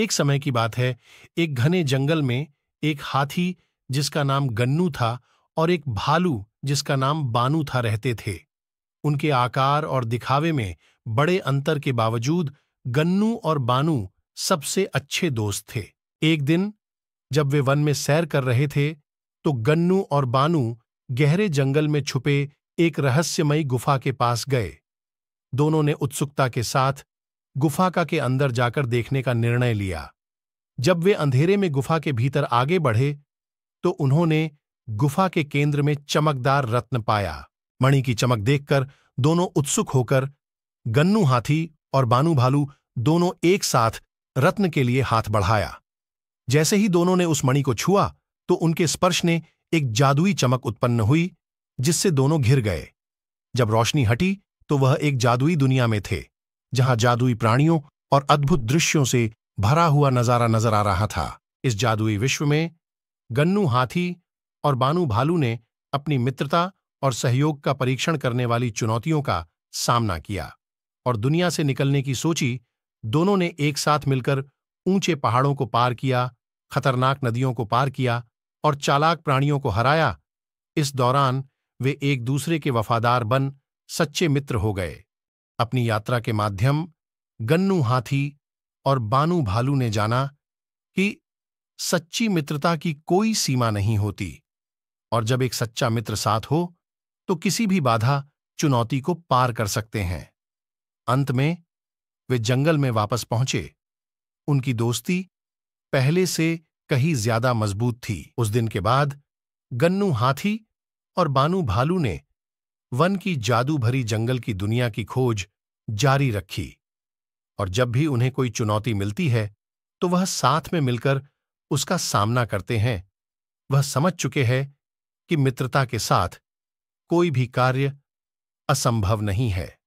एक समय की बात है एक घने जंगल में एक हाथी जिसका नाम गन्नू था और एक भालू जिसका नाम बानू था रहते थे उनके आकार और दिखावे में बड़े अंतर के बावजूद गन्नू और बानू सबसे अच्छे दोस्त थे एक दिन जब वे वन में सैर कर रहे थे तो गन्नू और बानू गहरे जंगल में छुपे एक रहस्यमयी गुफा के पास गए दोनों ने उत्सुकता के साथ गुफा का के अंदर जाकर देखने का निर्णय लिया जब वे अंधेरे में गुफा के भीतर आगे बढ़े तो उन्होंने गुफा के केंद्र में चमकदार रत्न पाया मणि की चमक देखकर दोनों उत्सुक होकर गन्नू हाथी और बानू भालू दोनों एक साथ रत्न के लिए हाथ बढ़ाया जैसे ही दोनों ने उस मणि को छुआ तो उनके स्पर्श ने एक जादुई चमक उत्पन्न हुई जिससे दोनों घिर गए जब रोशनी हटी तो वह एक जादुई दुनिया में थे जहां जादुई प्राणियों और अद्भुत दृश्यों से भरा हुआ नजारा नजर आ रहा था इस जादुई विश्व में गन्नू हाथी और बानू भालू ने अपनी मित्रता और सहयोग का परीक्षण करने वाली चुनौतियों का सामना किया और दुनिया से निकलने की सोची दोनों ने एक साथ मिलकर ऊंचे पहाड़ों को पार किया खतरनाक नदियों को पार किया और चालाक प्राणियों को हराया इस दौरान वे एक दूसरे के वफादार बन सच्चे मित्र हो गए अपनी यात्रा के माध्यम गन्नू हाथी और बानू भालू ने जाना कि सच्ची मित्रता की कोई सीमा नहीं होती और जब एक सच्चा मित्र साथ हो तो किसी भी बाधा चुनौती को पार कर सकते हैं अंत में वे जंगल में वापस पहुंचे उनकी दोस्ती पहले से कहीं ज्यादा मजबूत थी उस दिन के बाद गन्नू हाथी और बानू भालू ने वन की जादू भरी जंगल की दुनिया की खोज जारी रखी और जब भी उन्हें कोई चुनौती मिलती है तो वह साथ में मिलकर उसका सामना करते हैं वह समझ चुके हैं कि मित्रता के साथ कोई भी कार्य असंभव नहीं है